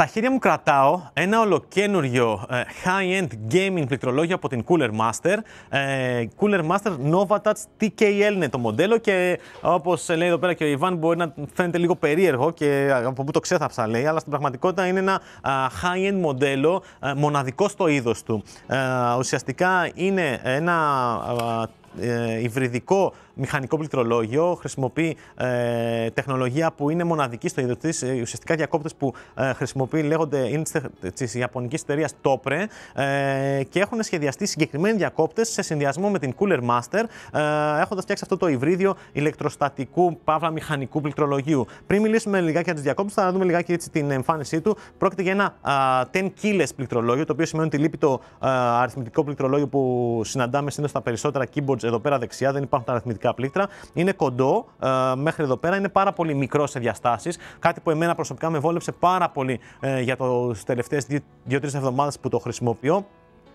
Στα χέρια μου κρατάω ένα ολοκένουργιο ε, high-end gaming πληκτρολόγιο από την Cooler Master. Ε, Cooler Master Nova TKL είναι το μοντέλο και όπως λέει εδώ πέρα και ο Ιβάν μπορεί να φαίνεται λίγο περίεργο και από πού το ξέθαψα λέει, αλλά στην πραγματικότητα είναι ένα high-end μοντέλο ε, μοναδικό στο είδος του. Ουσιαστικά είναι ένα ε, υβριδικό μηχανικό πληκτρολόγιο. Χρησιμοποιεί ε, τεχνολογία που είναι μοναδική στο είδος της. Ε, ουσιαστικά διακόπτες που ε, χρησιμοποιεί λέγονται είναι της Ιαπωνικής εταιρείας Topre ε, και έχουν σχεδιαστεί συγκεκριμένοι διακόπτες σε συνδυασμό με την Cooler Master, ε, έχοντας φτιάξει αυτό το υβρίδιο ηλεκτροστατικού παύλα μηχανικού πληκτρολόγιου. Πριν μιλήσουμε λιγάκι για τους διακόπτες, θα δούμε λιγάκι έτσι την εμφάνισή του. Πρόκειται για ένα 10 keyless πληκτρολόγιο, το οποίο σημαίνει ότι λείπει το αριθμητικό πληκτρολόγιο που συναντάμε συνήθως στα περισσότερα keyboard εδώ πέρα δεξιά, δεν υπάρχουν τα αριθμητικά πλήκτρα. Είναι κοντό ε, μέχρι εδώ πέρα, είναι πάρα πολύ μικρό σε διαστάσεις. Κάτι που εμένα προσωπικά με βόλεψε πάρα πολύ ε, για τις τελευταίες 2-3 εβδομάδες που το χρησιμοποιώ.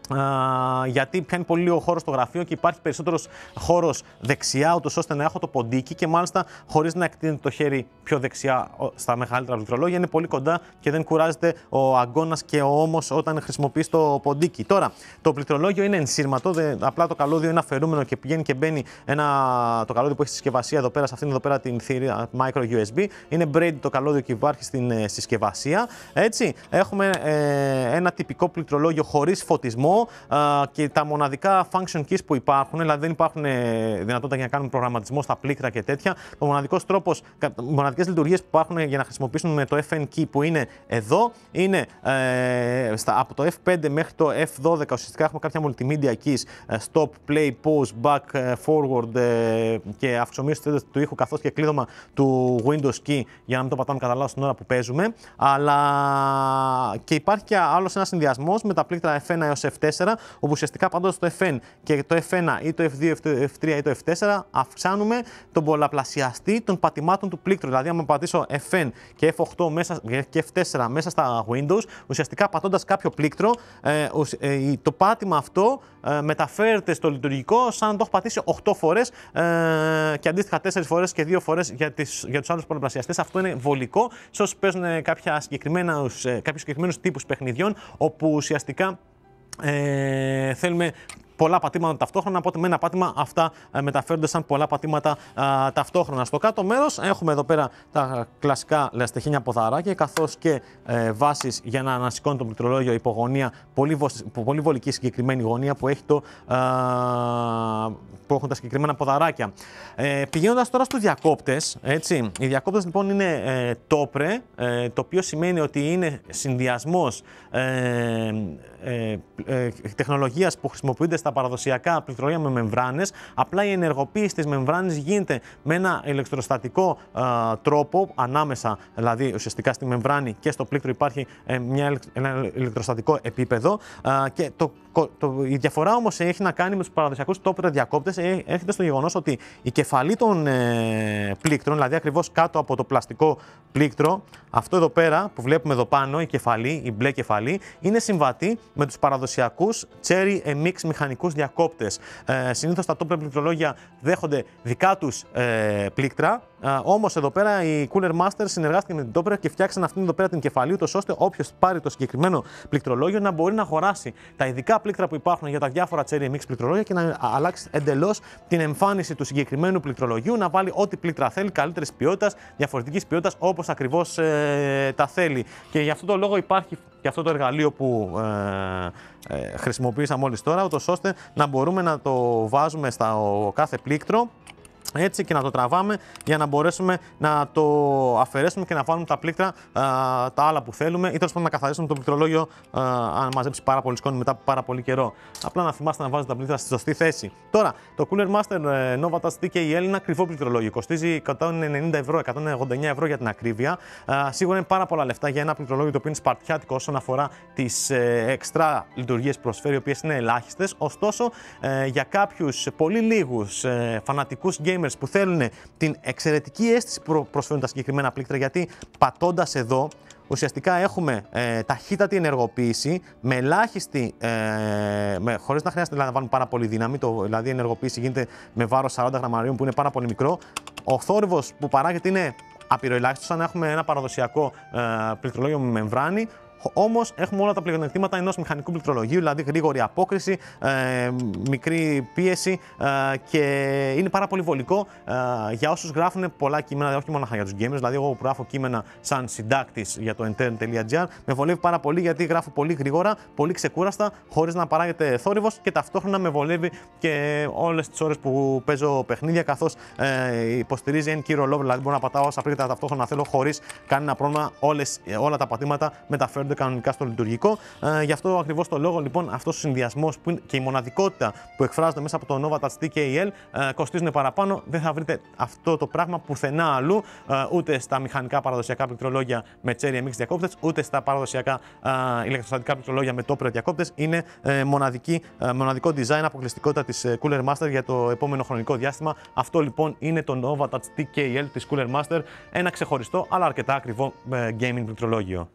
Uh, γιατί πιάνει πολύ ο χώρο στο γραφείο και υπάρχει περισσότερος χώρος δεξιά, ούτως ώστε να έχω το ποντίκι και μάλιστα χωρίς να εκτείνεται το χέρι πιο δεξιά στα μεγαλύτερα πληκτρολόγια. Είναι πολύ κοντά και δεν κουράζεται ο αγκώνα και ο ώμος όταν χρησιμοποιείς το ποντίκι. Τώρα, το πληκτρολόγιο είναι ενσύρματο, απλά το καλώδιο είναι αφαιρούμενο και πηγαίνει και μπαίνει ένα, το καλώδιο που έχει στη συσκευασία εδώ πέρα, σε αυτήν εδώ πέρα την θηρία micro USB. Είναι braid το καλώδιο και υπάρχει στην ε, συσκευασία. Έτσι, έχουμε ε, ένα τυπικό πληκτρολόγιο χωρίς φωτισμό α, και τα μοναδικά function keys που υπάρχουν, δηλαδή δεν υπάρχουν ε, δυνατότητα για να κάνουμε προγραμματισμό στα πλήκτρα και τέτοια. Ο μοναδικός τρόπος, μοναδικές λειτουργίες που υπάρχουν για να χρησιμοποιήσουμε το FN key που είναι εδώ, είναι ε, στα, από το F5 μέχρι το F12 ουσιαστικά έχουμε κάποια multimedia keys, ε, stop, play, pause, back, ε, forward ε, και αυξομοίωση του ήχου καθώς και κλείδωμα του Windows key για να μην το πατάμε κατά λάθος την ώρα που παίζουμε. Αλλά και υπάρχει και άλλος ένας συνδυασμός με τα πλήκτρα F1 έω f F4 όπου ουσιαστικά παντό το F1 και το F1 ή το F2, F3 ή το F4 αυξάνουμε τον πολλαπλασιαστή των πατημάτων του πλήκτρου. Δηλαδή, αν πατήσω F1 και F8 μέσα, και F4 μέσα στα Windows, ουσιαστικά πατώντας κάποιο πλήκτρο, ε, ε, το πάτημα αυτό ε, μεταφέρεται στο λειτουργικό σαν να το έχω πατήσει 8 φορέ και αντίστοιχα 4 φορές και 2 φορές για, για τους άλλους πολλαπλασιαστές. Αυτό είναι βολικό σε όσους παίζουν κάποιους συγκεκριμένους τύπους παιχνιδιών, όπου ουσιαστικά ε, θέλουμε πολλά πατήματα ταυτόχρονα. Οπότε με ένα πάτημα αυτά ε, μεταφέρονται σαν πολλά πατήματα ε, ταυτόχρονα. Στο κάτω μέρος έχουμε εδώ πέρα τα κλασικά λαστιχίνια ποδαράκια καθώς και ε, βάσεις για να ανασηκώνει το πληκτρολόγιο υπογωνία. Πολύ, πολύ βολική συγκεκριμένη γωνία που, έχει το, α, ε, που έχουν τα συγκεκριμένα ποδαράκια. Ε, Πηγαίνοντας τώρα στους διακόπτες, έτσι. Οι διακόπτες λοιπόν είναι ε, τόπρε, ε, το οποίο σημαίνει ότι είναι συνδυασμός ε, τεχνολογίας που χρησιμοποιούνται στα παραδοσιακά πληκτρολόγια με μεμβράνες. Απλά η ενεργοποίηση της μεμβράνης γίνεται με ένα ηλεκτροστατικό ε, τρόπο, ανάμεσα δηλαδή ουσιαστικά στη μεμβράνη και στο πλήκτρο υπάρχει ε, μια, ένα ηλεκτροστατικό επίπεδο. Ε, και το, το, η διαφορά όμως έχει να κάνει με τους παραδοσιακούς τόπου διακόπτε. Έρχεται στο γεγονός ότι η κεφαλή των πλήκτρων, δηλαδή ακριβώς κάτω από το πλαστικό πλήκτρο, αυτό εδώ πέρα που βλέπουμε εδώ πάνω, η κεφαλή, η μπλε κεφαλή, είναι συμβατή με τους παραδοσιακούς cherry mix μηχανικούς μηχανικού διακόπτες. Ε, Συνήθως τα τόπια πληκτρολόγια δέχονται δικά τους ε, πλήκτρα. Ε, Όμως εδώ πέρα η Cooler Master συνεργάστηκε με την Topper και φτιάξαν αυτήν εδώ πέρα την κεφαλή, τους, ώστε όποιος πάρει το συγκεκριμένο πληκτρολόγιο να μπορεί να αγοράσει τα ειδικά πλήκτρα που υπάρχουν για τα διάφορα Cherry Mix πληκτρολόγια και να αλλάξει εντελώς την εμφάνιση του συγκεκριμένου πληκτρολογιού, να βάλει ό,τι πλήκτρα θέλει, καλύτερης ποιότητας, διαφορετικής ποιότητας όπως ακριβώς ε, τα θέλει. Και γι' αυτό το λόγο υπάρχει και αυτό το εργαλείο που ε, ε, χρησιμοποίησα μόλις τώρα, ούτως ώστε να μπορούμε να το βάζουμε στο κάθε πλήκτρο έτσι και να το τραβάμε για να μπορέσουμε να το αφαιρέσουμε και να βάλουμε τα πλήκτρα τα άλλα που θέλουμε ή τέλος πάντων να καθαρίσουμε το πληκτρολόγιο αν μαζέψει πάρα πολύ σκόνη μετά από πάρα πολύ καιρό. Απλά να θυμάστε να βάζετε τα πλήκτρα στη σωστή θέση. Τώρα, το Cooler Master ε, Nova Touch DK e είναι Έλληνα κρυφό πληκτρολόγιο. Κοστίζει 190 ευρώ, 189 ευρώ για την ακρίβεια. Σίγουρα είναι πάρα πολλά λεφτά για ένα πληκτρολόγιο το οποίο είναι σπαρτιάτικο όσον αφορά τις ε, εξτρά λειτουργίες που προσφέρει, οι οποίες είναι ελάχιστες. Ωστόσο, ε, για κάποιους πολύ λίγους φανατικούς gamers που θέλουν την εξαιρετική αίσθηση που προσφέρουν τα συγκεκριμένα πλήκτρα, γιατί πατώντας εδώ, ουσιαστικά έχουμε ε, ταχύτατη ενεργοποίηση με ελάχιστη, ε, με, χωρίς να χρειάζεται να βάλουμε πάρα πολύ δύναμη, δηλαδή η ενεργοποίηση γίνεται με βάρος 40 γραμμαρίων που είναι πάρα πολύ μικρό. Ο θόρυβος που παράγεται είναι απειροελάχιστος, σαν να έχουμε ένα παραδοσιακό ε, πληκτρολόγιο με μεμβράνη, Όμως έχουμε όλα τα πλεονεκτήματα ενός μηχανικού πληκτρολογίου, δηλαδή γρήγορη απόκριση, ε, μικρή πίεση ε, και είναι πάρα πολύ βολικό ε, για όσους γράφουν πολλά κείμενα, όχι μόνο για τους gamers. Δηλαδή, εγώ που γράφω κείμενα σαν συντάκτης για το intern.gr, με βολεύει πάρα πολύ γιατί γράφω πολύ γρήγορα, πολύ ξεκούραστα, χωρίς να παράγεται θόρυβος και ταυτόχρονα με βολεύει και όλες τις ώρες που παίζω παιχνίδια, καθώς υποστηρίζει ένα κύριο λόγο, δηλαδή μπορώ να πατάω όσα πριν ταυτόχρονα θέλω χωρίς κανένα πρόβλημα, όλα τα πατήματα μεταφέρουν κανονικά στο λειτουργικό. Ε, γι' αυτό ακριβώς το λόγο λοιπόν αυτός ο συνδυασμός και η μοναδικότητα που εκφράζονται μέσα από το Touch TKL ε, κοστίζουν παραπάνω. Δεν θα βρείτε αυτό το πράγμα πουθενά αλλού, ε, ούτε στα μηχανικά παραδοσιακά πληκτρολόγια με Cherry MX διακόπτες, ούτε στα παραδοσιακά ε, ηλεκτροστατικά πληκτρολόγια με Topper διακόπτες. Είναι ε, μοναδική, μοναδικό design αποκλειστικότητα της Cooler Master για το επόμενο χρονικό διάστημα. Αυτό λοιπόν είναι το Touch TKL της Cooler Master, ένα ξεχωριστό αλλά αρκετά ακριβό gaming πληκτρολόγιο.